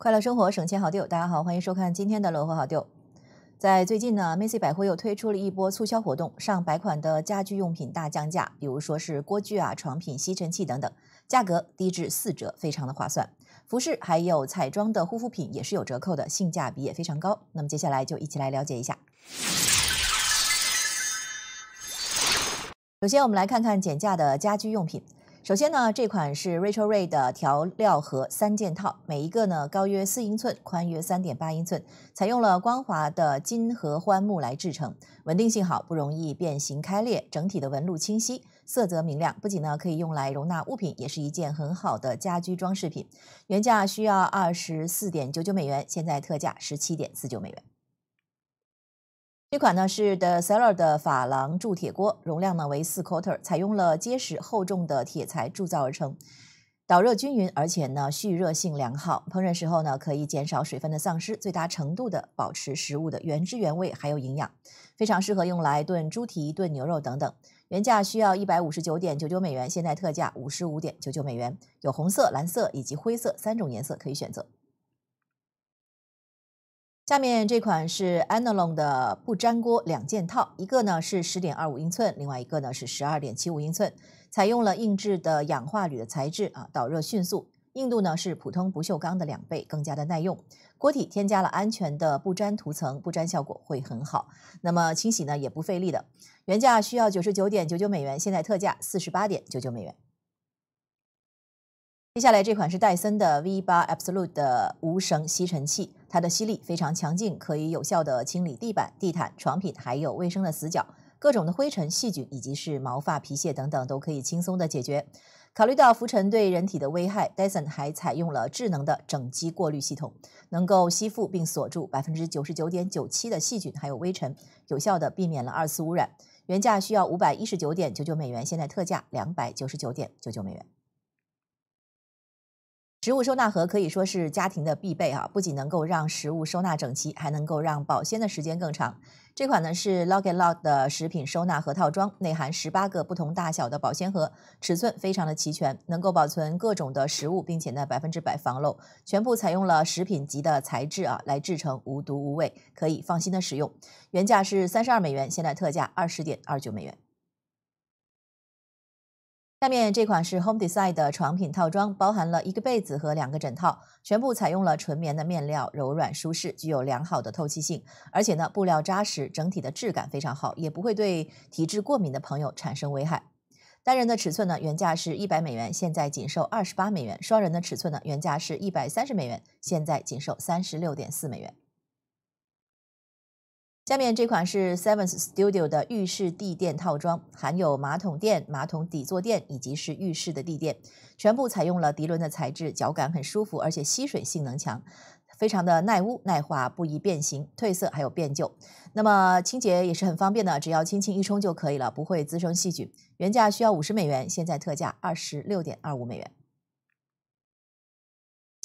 快乐生活，省钱好丢。大家好，欢迎收看今天的《乐活好丢》。在最近呢，Macy 百货又推出了一波促销活动，上百款的家居用品大降价，比如说是锅具啊、床品、吸尘器等等，价格低至四折，非常的划算。服饰还有彩妆的护肤品也是有折扣的，性价比也非常高。那么接下来就一起来了解一下。首先，我们来看看减价的家居用品。首先呢，这款是 Rachel Ray 的调料盒三件套，每一个呢高约四英寸，宽约三点八英寸，采用了光滑的金合欢木来制成，稳定性好，不容易变形开裂，整体的纹路清晰，色泽明亮。不仅呢可以用来容纳物品，也是一件很好的家居装饰品。原价需要二十四点九九美元，现在特价十七点四九美元。这款呢是 The Seller 的珐琅铸铁锅，容量呢为四 quarter，采用了结实厚重的铁材铸造而成，导热均匀，而且呢蓄热性良好。烹饪时候呢可以减少水分的丧失，最大程度的保持食物的原汁原味还有营养，非常适合用来炖猪蹄、炖牛肉等等。原价需要一百五十九点九九美元，现在特价五十五点九九美元，有红色、蓝色以及灰色三种颜色可以选择。下面这款是 Anolon 的不粘锅两件套，一个呢是十点二五英寸，另外一个呢是十二点七五英寸，采用了硬质的氧化铝的材质啊，导热迅速，硬度呢是普通不锈钢的两倍，更加的耐用。锅体添加了安全的不粘涂层，不粘效果会很好，那么清洗呢也不费力的。原价需要九十九点九九美元，现在特价四十八点九九美元。接下来这款是戴森的 V 八 Absolute 的无绳吸尘器。它的吸力非常强劲，可以有效的清理地板、地毯、床品，还有卫生的死角，各种的灰尘、细菌以及是毛发、皮屑等等都可以轻松的解决。考虑到浮尘对人体的危害，Dyson 还采用了智能的整机过滤系统，能够吸附并锁住百分之九十九点九七的细菌还有微尘，有效的避免了二次污染。原价需要五百一十九点九九美元，现在特价两百九十九点九九美元。食物收纳盒可以说是家庭的必备啊，不仅能够让食物收纳整齐，还能够让保鲜的时间更长。这款呢是 Logi Log 的食品收纳盒套装，内含十八个不同大小的保鲜盒，尺寸非常的齐全，能够保存各种的食物，并且呢百分之百防漏，全部采用了食品级的材质啊来制成，无毒无味，可以放心的使用。原价是三十二美元，现在特价二十点二九美元。下面这款是 Home Design 的床品套装，包含了一个被子和两个枕套，全部采用了纯棉的面料，柔软舒适，具有良好的透气性，而且呢，布料扎实，整体的质感非常好，也不会对体质过敏的朋友产生危害。单人的尺寸呢，原价是一百美元，现在仅售二十八美元；双人的尺寸呢，原价是一百三十美元，现在仅售三十六点四美元。下面这款是 Seventh Studio 的浴室地垫套装，含有马桶垫、马桶底座垫以及是浴室的地垫，全部采用了涤纶的材质，脚感很舒服，而且吸水性能强，非常的耐污耐化，不易变形、褪色还有变旧。那么清洁也是很方便的，只要轻轻一冲就可以了，不会滋生细菌。原价需要五十美元，现在特价二十六点二五美元。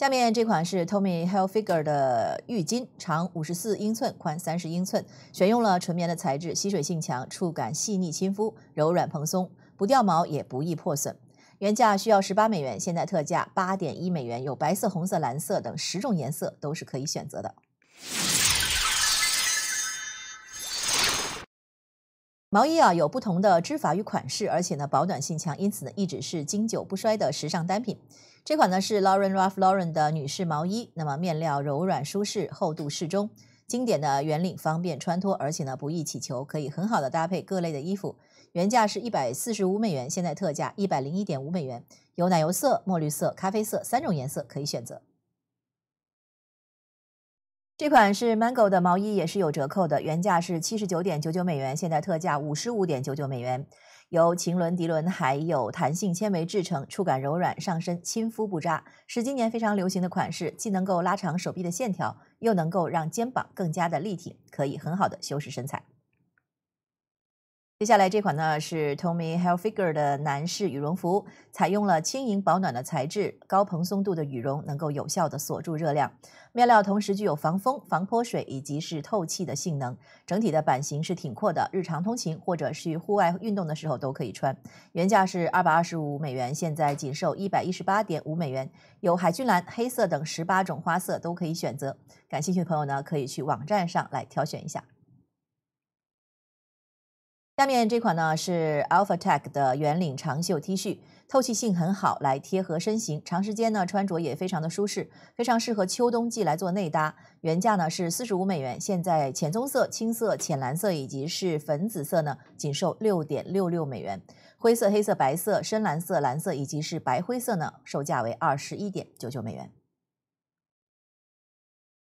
下面这款是 Tommy Hilfiger 的浴巾，长五十四英寸，宽三十英寸，选用了纯棉的材质，吸水性强，触感细腻亲肤，柔软蓬松，不掉毛也不易破损。原价需要十八美元，现在特价八点一美元，有白色、红色、蓝色等十种颜色都是可以选择的。毛衣啊有不同的织法与款式，而且呢保暖性强，因此呢一直是经久不衰的时尚单品。这款呢是 Lauren Ralph Lauren 的女士毛衣，那么面料柔软舒适，厚度适中，经典的圆领方便穿脱，而且呢不易起球，可以很好的搭配各类的衣服。原价是一百四十五美元，现在特价一百零一点五美元，有奶油色、墨绿色、咖啡色三种颜色可以选择。这款是 Mango 的毛衣，也是有折扣的，原价是七十九点九九美元，现在特价五十五点九九美元。由腈纶、涤纶还有弹性纤维制成，触感柔软，上身亲肤不扎，是今年非常流行的款式，既能够拉长手臂的线条，又能够让肩膀更加的立体，可以很好的修饰身材。接下来这款呢是 Tommy Hilfiger 的男士羽绒服，采用了轻盈保暖的材质，高蓬松度的羽绒能够有效的锁住热量。面料同时具有防风、防泼水以及是透气的性能。整体的版型是挺阔的，日常通勤或者是户外运动的时候都可以穿。原价是二百二十五美元，现在仅售一百一十八点五美元。有海军蓝、黑色等十八种花色都可以选择。感兴趣的朋友呢，可以去网站上来挑选一下。下面这款呢是 Alpha Tech 的圆领长袖 T 恤，透气性很好，来贴合身形，长时间呢穿着也非常的舒适，非常适合秋冬季来做内搭。原价呢是四十五美元，现在浅棕色、青色、浅蓝色以及是粉紫色呢，仅售六点六六美元；灰色、黑色、白色、深蓝色、蓝色以及是白灰色呢，售价为二十一点九九美元。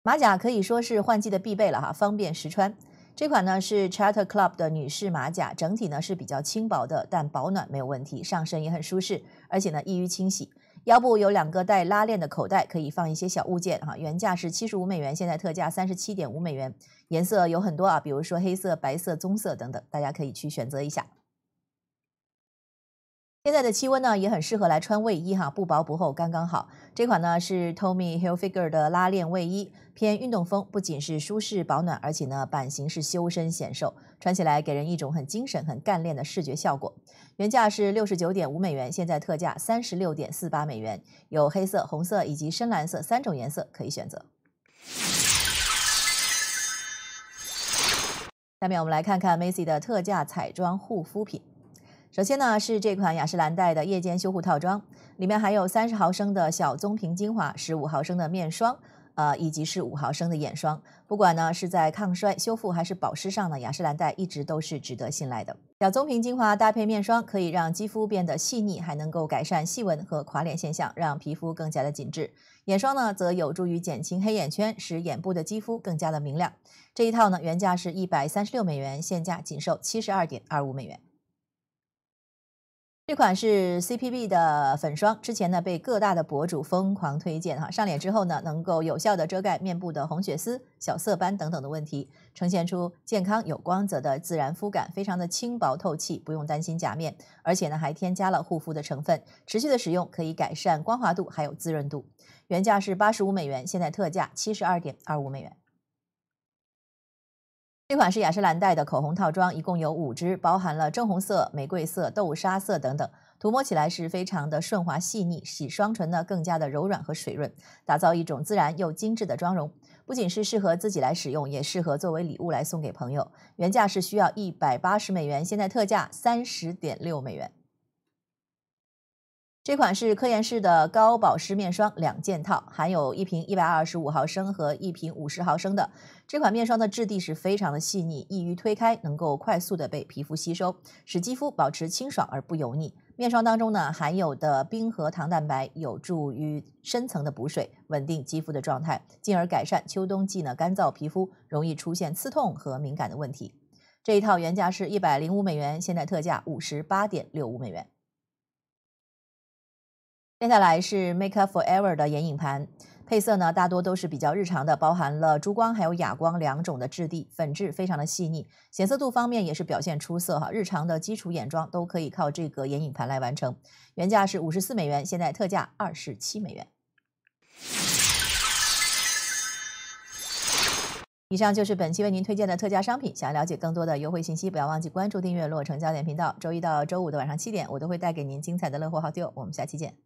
马甲可以说是换季的必备了哈，方便实穿。这款呢是 c h a t t e r Club 的女士马甲，整体呢是比较轻薄的，但保暖没有问题，上身也很舒适，而且呢易于清洗。腰部有两个带拉链的口袋，可以放一些小物件哈。原价是七十五美元，现在特价三十七点五美元。颜色有很多啊，比如说黑色、白色、棕色等等，大家可以去选择一下。现在的气温呢，也很适合来穿卫衣哈，不薄不厚，刚刚好。这款呢是 Tommy Hilfiger 的拉链卫衣，偏运动风，不仅是舒适保暖，而且呢版型是修身显瘦，穿起来给人一种很精神、很干练的视觉效果。原价是六十九点五美元，现在特价三十六点四八美元，有黑色、红色以及深蓝色三种颜色可以选择。下面我们来看看 Macy 的特价彩妆护肤品。首先呢，是这款雅诗兰黛的夜间修护套装，里面含有三十毫升的小棕瓶精华、十五毫升的面霜，呃，以及是五毫升的眼霜。不管呢是在抗衰、修复还是保湿上呢，雅诗兰黛一直都是值得信赖的。小棕瓶精华搭配面霜，可以让肌肤变得细腻，还能够改善细纹和垮脸现象，让皮肤更加的紧致。眼霜呢，则有助于减轻黑眼圈，使眼部的肌肤更加的明亮。这一套呢，原价是一百三十六美元，现价仅售七十二点二五美元。这款是 CPB 的粉霜，之前呢被各大的博主疯狂推荐，哈，上脸之后呢能够有效的遮盖面部的红血丝、小色斑等等的问题，呈现出健康有光泽的自然肤感，非常的轻薄透气，不用担心假面，而且呢还添加了护肤的成分，持续的使用可以改善光滑度还有滋润度。原价是八十五美元，现在特价七十二点二五美元。这款是雅诗兰黛的口红套装，一共有五支，包含了正红色、玫瑰色、豆沙色等等。涂抹起来是非常的顺滑细腻，洗双唇呢更加的柔软和水润，打造一种自然又精致的妆容。不仅是适合自己来使用，也适合作为礼物来送给朋友。原价是需要一百八十美元，现在特价三十点六美元。这款是科颜氏的高保湿面霜两件套，含有一瓶一百二十五毫升和一瓶五十毫升的。这款面霜的质地是非常的细腻，易于推开，能够快速的被皮肤吸收，使肌肤保持清爽而不油腻。面霜当中呢含有的冰和糖蛋白有助于深层的补水，稳定肌肤的状态，进而改善秋冬季呢干燥皮肤容易出现刺痛和敏感的问题。这一套原价是一百零五美元，现在特价五十八点六五美元。接下来是 Make Up For Ever 的眼影盘，配色呢大多都是比较日常的，包含了珠光还有哑光两种的质地，粉质非常的细腻，显色度方面也是表现出色哈，日常的基础眼妆都可以靠这个眼影盘来完成。原价是五十四美元，现在特价二十七美元。以上就是本期为您推荐的特价商品，想要了解更多的优惠信息，不要忘记关注订阅洛城焦点频道。周一到周五的晚上七点，我都会带给您精彩的乐活好物，我们下期见。